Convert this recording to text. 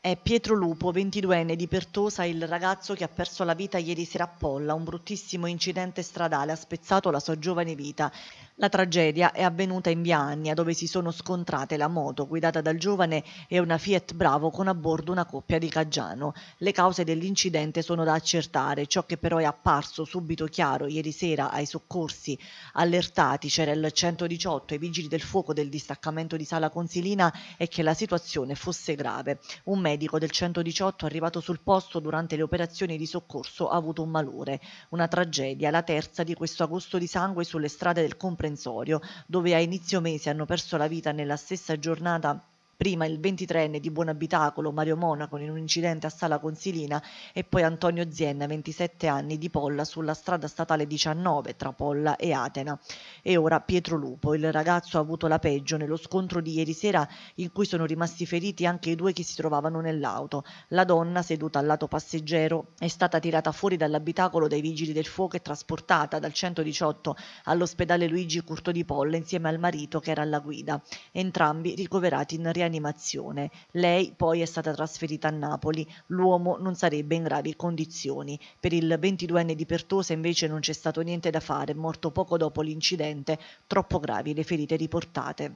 È Pietro Lupo, 22enne di Pertosa, il ragazzo che ha perso la vita ieri sera a Polla. Un bruttissimo incidente stradale ha spezzato la sua giovane vita. La tragedia è avvenuta in via Annia, dove si sono scontrate la moto guidata dal giovane e una Fiat Bravo con a bordo una coppia di Caggiano. Le cause dell'incidente sono da accertare. Ciò che però è apparso subito chiaro ieri sera ai soccorsi allertati, c'era il 118 e i vigili del fuoco del distaccamento di Sala Consilina, è che la situazione fosse grave. Un medico del 118 arrivato sul posto durante le operazioni di soccorso ha avuto un malore. Una tragedia, la terza di questo agosto di sangue sulle strade del comprensorio, dove a inizio mese hanno perso la vita nella stessa giornata prima il 23enne di abitacolo Mario Monaco in un incidente a Sala Consilina e poi Antonio Zienna, 27 anni, di Polla sulla strada statale 19 tra Polla e Atena. E ora Pietro Lupo, il ragazzo ha avuto la peggio nello scontro di ieri sera in cui sono rimasti feriti anche i due che si trovavano nell'auto. La donna, seduta al lato passeggero, è stata tirata fuori dall'abitacolo dai vigili del fuoco e trasportata dal 118 all'ospedale Luigi Curto di Polla insieme al marito che era alla guida, entrambi ricoverati in rianimazione rianimazione. Lei poi è stata trasferita a Napoli. L'uomo non sarebbe in gravi condizioni. Per il 22enne di Pertosa invece non c'è stato niente da fare, è morto poco dopo l'incidente, troppo gravi le ferite riportate.